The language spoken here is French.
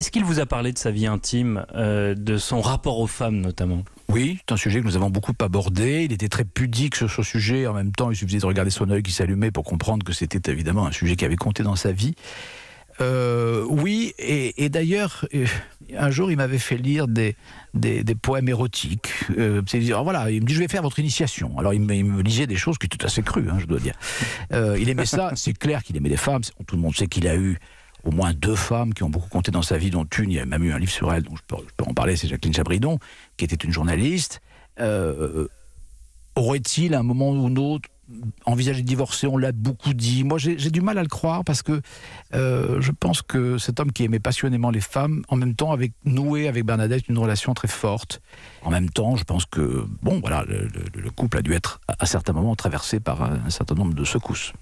Est-ce qu'il vous a parlé de sa vie intime, euh, de son rapport aux femmes notamment oui, c'est un sujet que nous avons beaucoup abordé. Il était très pudique sur ce sujet. En même temps, il suffisait de regarder son œil qui s'allumait pour comprendre que c'était évidemment un sujet qui avait compté dans sa vie. Euh, oui, et, d'ailleurs, euh, un jour, il m'avait fait lire des, des, poèmes érotiques. dire voilà, il me dit, je vais faire votre initiation. Alors, il me, lisait des choses qui étaient assez crues, hein, je dois dire. il aimait ça, c'est clair qu'il aimait les femmes. Tout le monde sait qu'il a eu au moins deux femmes qui ont beaucoup compté dans sa vie, dont une, il y a même eu un livre sur elle, dont je peux, en parler, c'est Jacqueline Chabridon, qui était une journaliste. Euh, aurait-il, à un moment ou un autre, envisagé de divorcer On l'a beaucoup dit. Moi, j'ai du mal à le croire parce que euh, je pense que cet homme qui aimait passionnément les femmes, en même temps, avait noué avec Bernadette une relation très forte. En même temps, je pense que, bon, voilà, le, couple a dû être, à, certains moments, traversé par un certain nombre de secousses.